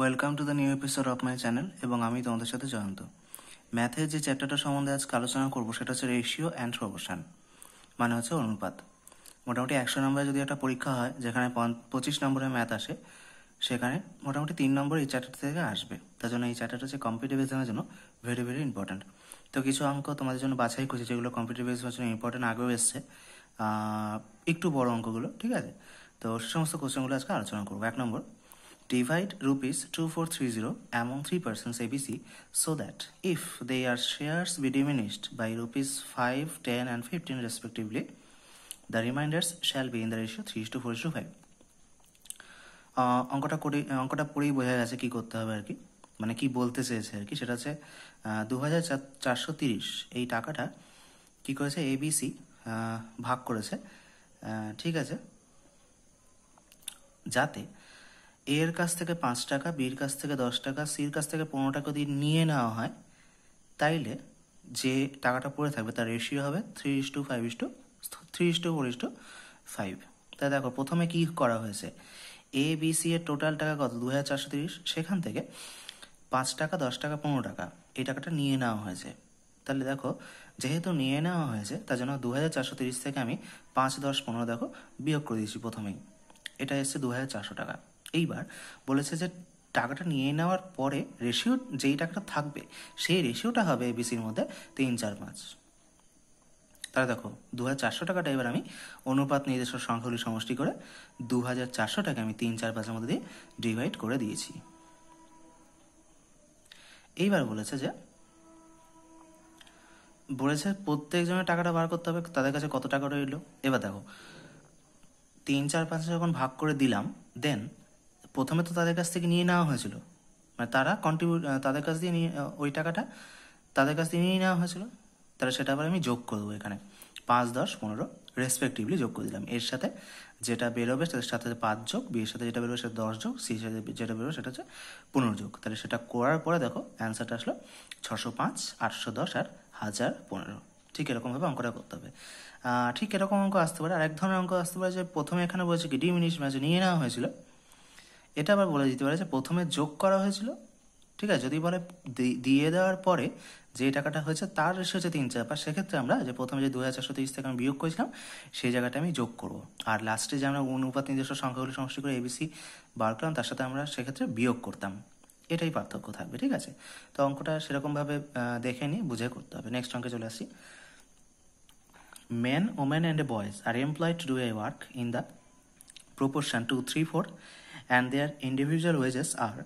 Welcome to the new episode of my channel এবং আমি তোমাদের সাথে জয়ন্ত ম্যাথের যে চ্যাপ্টারটা সম্বন্ধে আজকে আলোচনা করবো সেটা হচ্ছে রেশিও অ্যান্ড প্রপোর্শন মানে হচ্ছে অনুপাত মোটামুটি একশো নম্বরে যদি একটা পরীক্ষা হয় যেখানে পঁচিশ নম্বরে ম্যাথ আসে সেখানে মোটামুটি তিন নম্বর এই চ্যাপ্টার থেকে আসবে তার জন্য এই চ্যাপ্টারটা হচ্ছে কম্পিটিভ এক্সামের জন্য ভেরি ভেরি ইম্পর্ট্যান্ট তো কিছু অঙ্ক তোমাদের জন্য বাছাই করছি যেগুলো কম্পিটিভ এক্সামের জন্য ইম্পর্ট্যান্ট আগেও এসছে একটু বড় অঙ্কগুলো ঠিক আছে তো সে সমস্ত কোশ্চেনগুলো আজকে আলোচনা করবো এক নম্বর Divide rupees 2430 among three persons ABC so that if their shares be diminished by rupees 5, 10 and 15 respectively, the remainders shall be in the ratio 3 to 4 to 5. অঙ্কটা করে অঙ্কটা পড়েই বোঝা গেছে কি করতে হবে আর কি মানে কি বলতে চেয়েছে আর কি সেটা হচ্ছে দু হাজার এই টাকাটা কি করেছে এবিসি ভাগ করেছে ঠিক আছে যাতে এর কাছ থেকে পাঁচ টাকা বির কাছ থেকে দশ টাকা সির কাছ থেকে পনেরো টাকা দিয়ে নিয়ে নেওয়া হয় তাইলে যে টাকাটা পড়ে থাকবে তার রেশিও হবে three is to five is to three is to four is to five তাই দেখো প্রথমে কি করা হয়েছে এ বি সি এর টোটাল টাকা কত দু হাজার চারশো তিরিশ সেখান থেকে পাঁচ টাকা দশ টাকা পনেরো টাকা এই টাকাটা নিয়ে নেওয়া হয়েছে তাহলে দেখো যেহেতু নিয়ে নেওয়া হয়েছে তার জন্য দু হাজার চারশো তিরিশ থেকে আমি পাঁচ দশ পনেরো দেখো বিয়োগ করে দিয়েছি প্রথমেই এটা এসছে দু হাজার চারশো টাকা এইবার বলেছে যে টাকাটা নিয়ে নেওয়ার পরে রেশিও যেই টাকাটা থাকবে সেই রেশিওটা হবে এবিসির মধ্যে তিন চার পাঁচ তাহলে দেখো দু চারশো টাকাটা এবার আমি অনুপাত নির্দেশ সংখ্যাগুলি সমষ্টি করে দু হাজার চারশো টাকা আমি তিন চার পাঁচের মধ্যে দিয়ে ডিভাইড করে দিয়েছি এইবার বলেছে যে বলেছে প্রত্যেকজনের টাকাটা বার করতে হবে তাদের কাছে কত টাকা রইল এবার দেখো তিন চার পাঁচে যখন ভাগ করে দিলাম দেন প্রথমে তো তাদের কাছ থেকে নিয়ে নেওয়া হয়েছিল মানে তারা কন্ট্রিবিউট তাদের কাছ দিয়ে নিয়ে ওই টাকাটা তাদের কাছ দিয়ে নিয়ে নেওয়া হয়েছিল তাহলে সেটা আবার আমি যোগ করবো এখানে পাঁচ দশ পনেরো রেসপেক্টিভলি যোগ করে দিলাম এর সাথে যেটা বেরোবে তাদের সাথে পাঁচ যোগ বিয়ের সাথে যেটা বেরোবে সেটা দশ যোগ সির সাথে যেটা বেরোবে সেটা হচ্ছে পনেরো যোগ তাহলে সেটা করার পরে দেখো অ্যান্সারটা আসলো ছশো পাঁচ আটশো দশ আর হাজার পনেরো ঠিক এরকমভাবে অঙ্কটা করতে হবে ঠিক এরকম অঙ্ক আসতে পারে আর এক ধরনের অঙ্ক আসতে পারে যে প্রথমে এখানে বলছে কি ডিমিনিশ ম্যাচ নিয়ে নেওয়া হয়েছিল এটা আবার বলে দিতে পারে যে প্রথমে যোগ করা হয়েছিল ঠিক আছে যদি বলে দিয়ে দেওয়ার পরে যে টাকাটা হয়েছে তার এসেছে তিন চার পাঁচ সেক্ষেত্রে আমরা যে প্রথমে যে দু হাজার চারশো তিরিশ থেকে আমি বিয়োগ করেছিলাম সেই জায়গাটা আমি যোগ করবো আর লাস্টে যে আমরা অনুপাত নিজস্ব সংখ্যাগুলো সমষ্টি করে এবিসি বার করলাম তার সাথে আমরা সেক্ষেত্রে বিয়োগ করতাম এটাই পার্থক্য থাকবে ঠিক আছে তো অঙ্কটা সেরকমভাবে দেখে নিয়ে বুঝে করতে হবে নেক্সট অঙ্কে চলে আসি man women and boys are employed to do a work in the proportion two three four and their individual wages are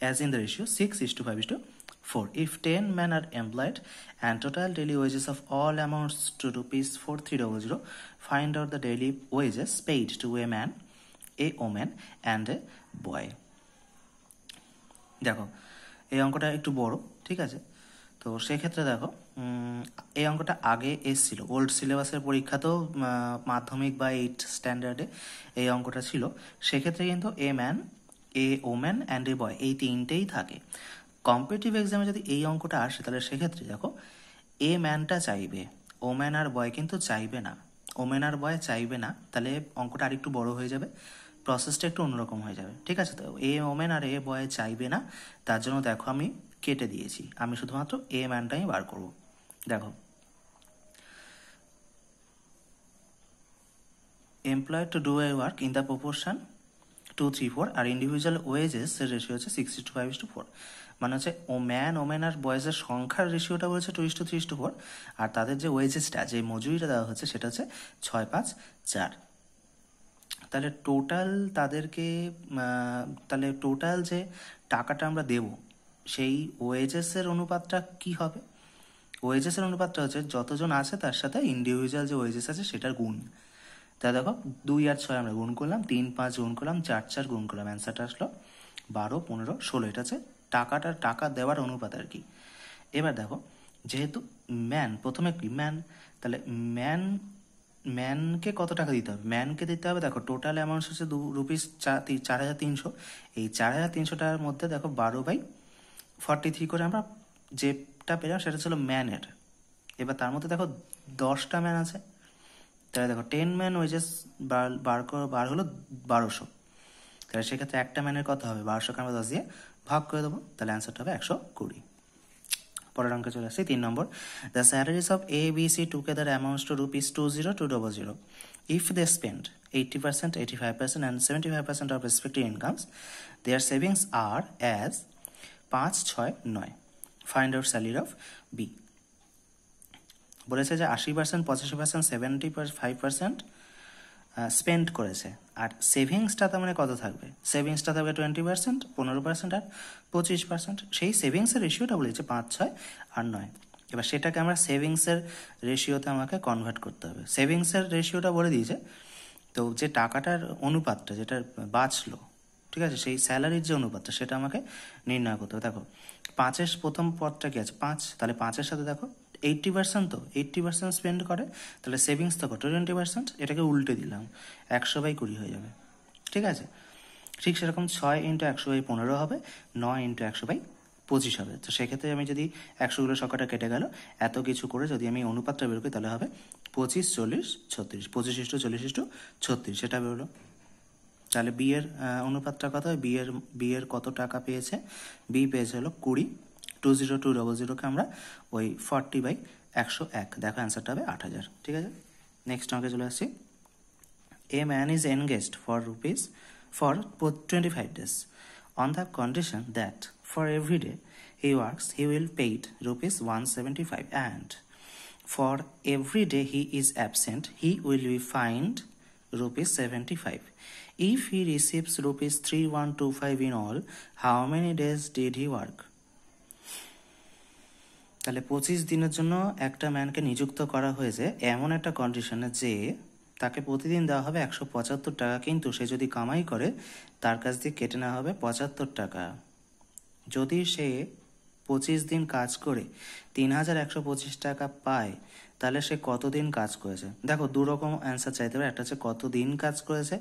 as in the ratio 6 is to 5 is to 4. If 10 men are employed and total daily wages of all amounts to rupees 4300, find out the daily wages paid to a man, a woman and a boy. দেখো এই অঙ্কটা একটু বড় ঠিক আছে তো সেক্ষেত্রে দেখো এই অঙ্কটা আগে এসছিল ওল্ড সিলেবাসের পরীক্ষাতেও মাধ্যমিক বা এইট স্ট্যান্ডার্ডে এই অঙ্কটা ছিল সেক্ষেত্রে কিন্তু a man a woman and a boy এই তিনটেই থাকে কম্পিটিটিভ এক্সামে যদি এই অঙ্কটা আসে তাহলে সেক্ষেত্রে দেখো এ ম্যানটা চাইবে ওম্যান আর বয় কিন্তু চাইবে না ওম্যান আর বয় চাইবে না তাহলে অঙ্কটা আরেকটু বড় হয়ে যাবে প্রসেসটা একটু অন্যরকম হয়ে যাবে ঠিক আছে তো এ ওম্যান আর এ বয় চাইবে না তার জন্য দেখো আমি কেটে দিয়েছি আমি শুধুমাত্র এ ম্যানটাই বার করবো দেখো employed to do a work in the proportion two three four আর ইন্ডিভিজুয়াল ওয়েজেস এর রেশিও হচ্ছে six to five to four মানে হচ্ছে ও ম্যান ওমেন আর বয়েজের সংখ্যার রেশিওটা বলেছে two is to three to four আর তাদের যে ওয়েজেসটা যে মজুরিটা দেওয়া হচ্ছে সেটা হচ্ছে ছয় পাঁচ চার তাহলে টোটাল তাদেরকে তাহলে টোটাল যে টাকাটা আমরা দেব সেই ওয়েজেসের অনুপাতটা কি হবে ওয়েজেসের অনুপাতটা হচ্ছে যতজন আছে তার সাথে ইন্ডিভিজুয়াল যে ওয়েজেস আছে সেটার গুণ তা দেখো দুই আর ছয় আমরা গুণ করলাম তিন পাঁচ গুণ করলাম চার চার গুণ করলাম অ্যান্সারটা আসলো বারো পনেরো ষোলো এটা হচ্ছে টাকাটার টাকা দেওয়ার অনুপাত আর কি এবার দেখো যেহেতু ম্যান প্রথমে কি ম্যান তাহলে ম্যান ম্যানকে কত টাকা দিতে হবে ম্যানকে দিতে হবে দেখো টোটাল অ্যামাউন্ট হচ্ছে দু রুপিস চার হাজার তিনশো এই চার হাজার তিনশো টাকার মধ্যে দেখো বারো বাই ফর্টি থ্রি করে আমরা যে একটা পেলাম সেটা ছিল ম্যানের এবার তার মধ্যে দেখো দশটা ম্যান আছে তাহলে দেখো টেন ম্যান ওয়েজেস বার বার বার হলো বারোশো তাহলে সেক্ষেত্রে একটা ম্যানের কথা হবে বারোশোকে আমরা দশ দিয়ে ভাগ করে দেবো তাহলে অ্যান্সারটা হবে একশো কুড়ি পরের অঙ্কে চলে আসছি তিন নম্বর the salaries of A B C together amounts to rupees two zero two double zero if they spend eighty percent eighty five percent and seventy five percent of respective incomes their savings are as পাঁচ ছয় নয় find out salary of B বলেছে যে আশি percent পঁচাশি percent seventy five percent spend করেছে আর সেভিংসটা তার মানে কত থাকবে সেভিংসটা থাকবে টোয়েন্টি পার্সেন্ট পনেরো পার্সেন্ট আর পঁচিশ পার্সেন্ট সেই সেভিংসের রেশিওটা বলেছে পাঁচ ছয় আর নয় এবার সেটাকে আমরা সেভিংসের রেশিওতে আমাকে কনভার্ট করতে হবে সেভিংসের রেশিওটা বলে দিয়েছে তো যে টাকাটার অনুপাতটা যেটা বাঁচলো ঠিক আছে সেই স্যালারির যে অনুপাতটা সেটা আমাকে নির্ণয় করতে হবে দেখো পাঁচের প্রথম পদটা কি আছে পাঁচ তাহলে পাঁচের সাথে দেখো এইট্টি পার্সেন্ট তো এইট্টি পার্সেন্ট স্পেন্ড করে তাহলে সেভিংস তো কত টোয়েন্টি পার্সেন্ট এটাকে উল্টে দিলাম একশো বাই কুড়ি হয়ে যাবে ঠিক আছে ঠিক সেরকম ছয় ইন্টু একশো বাই পনেরো হবে নয় ইন্টু একশো বাই পঁচিশ হবে তো সেক্ষেত্রে আমি যদি একশোগুলো সংখ্যাটা কেটে গেল এত কিছু করে যদি আমি অনুপাতটা বের করি তাহলে হবে পঁচিশ চল্লিশ ছত্রিশ পঁচিশ ইস্টু চল্লিশ ইস্টু ছত্রিশ সেটা বেরোলো তাহলে বি এর অনুপাতটা কত বি এর বি এর কত টাকা পেয়েছে বি পেয়েছে হলো কুড়ি টু জিরো টু ডবল জিরোকে আমরা ওই ফর্টি বাই একশো এক দেখো অ্যান্সারটা হবে আট হাজার ঠিক আছে নেক্সট আমাকে চলে আসছি a man is engaged for rupees for twenty five days on the condition that for every day he works he will paid rupees one seventy five and for every day he is absent he will be fined rupees seventy five If he receives rupees 3125 in all, how many days did he work? তাহলে পঁচিশ দিনের জন্য একটা ম্যানকে নিযুক্ত করা হয়েছে এমন একটা কন্ডিশনে যে তাকে প্রতিদিন দেওয়া হবে একশো পঁচাত্তর টাকা কিন্তু সে যদি কামাই করে তার কাছ দিয়ে কেটে নেওয়া হবে পঁচাত্তর টাকা যদি সে পঁচিশ দিন কাজ করে তিন হাজার একশো পঁচিশ টাকা পায় তাহলে সে কতদিন কাজ করেছে দেখো দুরকম অ্যানসার চাইতে পারে একটা হচ্ছে কতদিন কাজ করেছে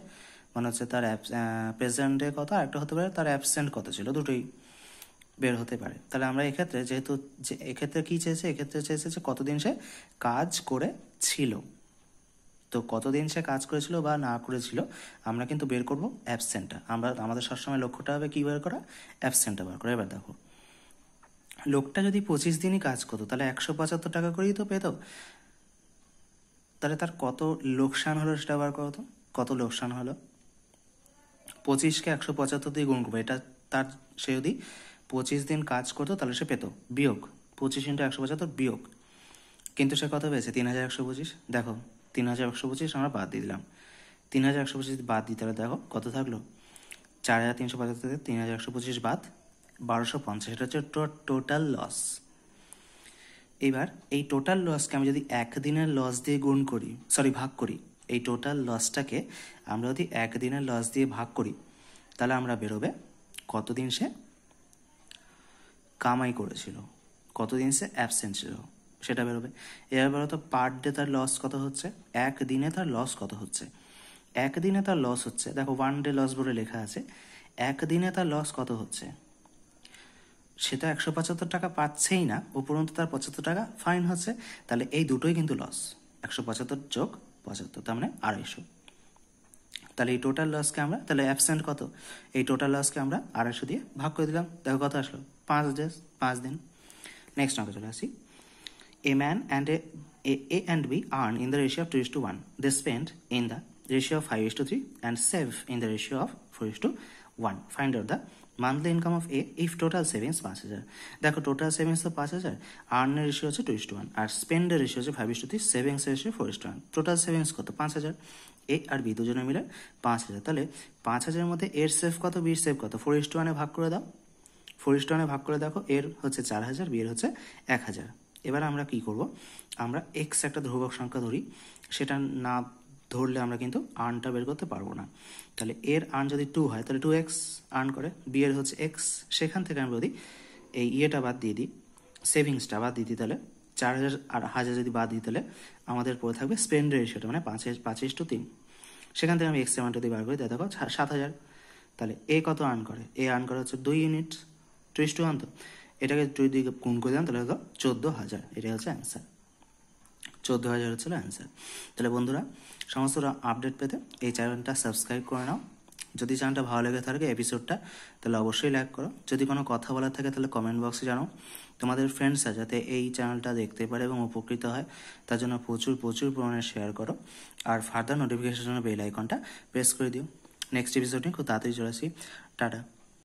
মানে হচ্ছে তার প্রেজেন্টে কত আর একটা হতে পারে তার অ্যাবসেন্ট কত ছিল দুটোই বের হতে পারে তাহলে আমরা এক্ষেত্রে যেহেতু এক্ষেত্রে কী চেয়েছে এক্ষেত্রে চেয়েছে যে কতদিন সে কাজ করেছিল তো কতদিন সে কাজ করেছিল বা না করেছিল আমরা কিন্তু বের করবো অ্যাবসেন্টটা আমরা আমাদের সবসময় লক্ষ্যটা হবে কী বের করা অ্যাবসেন্টটা বার করা এবার দেখো লোকটা যদি পঁচিশ দিনই কাজ করতো তাহলে একশো পঁচাত্তর টাকা করেই তো পেত তাহলে তার কত লোকসান হলো সেটা বার করতো কত লোকসান হলো পঁচিশকে একশো পঁচাত্তর দিয়ে গুণ করবো এটা তার সে যদি পঁচিশ দিন কাজ করতো তাহলে সে পেত বিয়োগ পঁচিশ ইন্টু একশো পঁচাত্তর বিয়োগ কিন্তু সে কত পেয়েছে তিন হাজার একশো পঁচিশ দেখো তিন হাজার একশো পঁচিশ আমরা বাদ দিয়ে দিলাম তিন হাজার একশো পঁচিশ বাদ দিই তাহলে দেখো কত থাকলো চার হাজার তিনশো পঁচাত্তর তিন হাজার একশো পঁচিশ বাদ বারোশো পঞ্চাশ এটা হচ্ছে টোটাল লস এবার এই টোটাল লসকে আমি যদি একদিনের লস দিয়ে গুণ করি সরি ভাগ করি এই টোটাল লসটাকে আমরা যদি একদিনের লস দিয়ে ভাগ করি তাহলে আমরা বেরোবে কতদিন সে কামাই করেছিল কতদিন সে অ্যাবসেন্ট ছিল সেটা বেরোবে এবার বেরোতো পার ডে তার লস কত হচ্ছে একদিনে তার লস কত হচ্ছে একদিনে তার লস হচ্ছে দেখো ওয়ান ডে লস বলে লেখা আছে একদিনে তার লস কত হচ্ছে সে তো একশো পঁচাত্তর টাকা পাচ্ছেই না উপরন্ত তার পঁচাত্তর টাকা ফাইন হচ্ছে তাহলে এই দুটোই কিন্তু লস একশো পঁচাত্তর চোখ পঁচাত্তর তার মানে আড়াইশো তাহলে এই টোটাল লসকে আমরা তাহলে অ্যাবসেন্ট কত এই টোটাল লসকে আমরা আড়াইশো দিয়ে ভাগ করে দিলাম দেখো কত আসলো পাঁচ ডেজ পাঁচ দিন নেক্সট অঙ্কে চলে আসি a man and A A and B earn in the ratio of two is to one they spend in the ratio of 5 is to 3 and save in the ratio of 4 is to one find out the monthly income of A if total savings পাঁচ হাজার দেখো total savings তো পাঁচ হাজার আর্নের ratio হচ্ছে two is to one আর স্পেন্ডের রেশিও হচ্ছে five is to three savings ratio four is one total savings কত পাঁচ হাজার এ আর বি দুজনে মিলে পাঁচ হাজার তাহলে পাঁচ হাজারের মধ্যে এর সেভ কত বির সেভ কত ফোর ইস্ট টু ওয়ানে ভাগ করে দাও ফোর ইস্ট টু ওয়ানে ভাগ করে দেখো এর হচ্ছে চার হাজার বিয়ের হচ্ছে এক হাজার এবার আমরা কি করব আমরা এক্স একটা ধ্রুবক সংখ্যা ধরি সেটার না ধরলে আমরা কিন্তু আর্নটা বের করতে পারবো না তাহলে এর আর্ন যদি টু হয় তাহলে টু এক্স আর্ন করে বি এর হচ্ছে এক্স সেখান থেকে আমরা যদি এই ইয়েটা বাদ দিয়ে দিই সেভিংসটা বাদ দিয়ে দিই তাহলে চার হাজার আর হাজার যদি বাদ দিই তাহলে আমাদের পড়ে থাকবে স্পেন্ড রেশিওটা মানে পাঁচ পাঁচিশ টু তিন সেখান থেকে আমি এক্স অ্যামাউন্ট যদি বার করি তাহলে দেখো সাত হাজার তাহলে এ কত আর্ন করে এ আর্ন করে হচ্ছে দুই ইউনিট টুইস টু তো এটাকে যদি দুই গুণ করে দিলাম তাহলে হলো চোদ্দো হাজার এটাই হচ্ছে অ্যান্সার চোদ্দো হাজার হচ্ছিলো অ্যান্সার তাহলে বন্ধুরা সমস্ত আপডেট পেতে এই চ্যানেলটা সাবস্ক্রাইব করে নাও যদি চ্যানেলটা ভালো লেগে থাকে এপিসোডটা তাহলে অবশ্যই লাইক করো যদি কোনো কথা বলার থাকে তাহলে কমেন্ট বক্সে জানাও তোমাদের ফ্রেন্ডসরা যাতে এই চ্যানেলটা দেখতে পারে এবং উপকৃত হয় তার জন্য প্রচুর প্রচুর পরিমাণে শেয়ার করো আর ফার্দার নোটিফিকেশনের জন্য বেল আইকনটা প্রেস করে দিও নেক্সট এপিসোড নিয়ে খুব তাড়াতাড়ি চলে আসি টাটা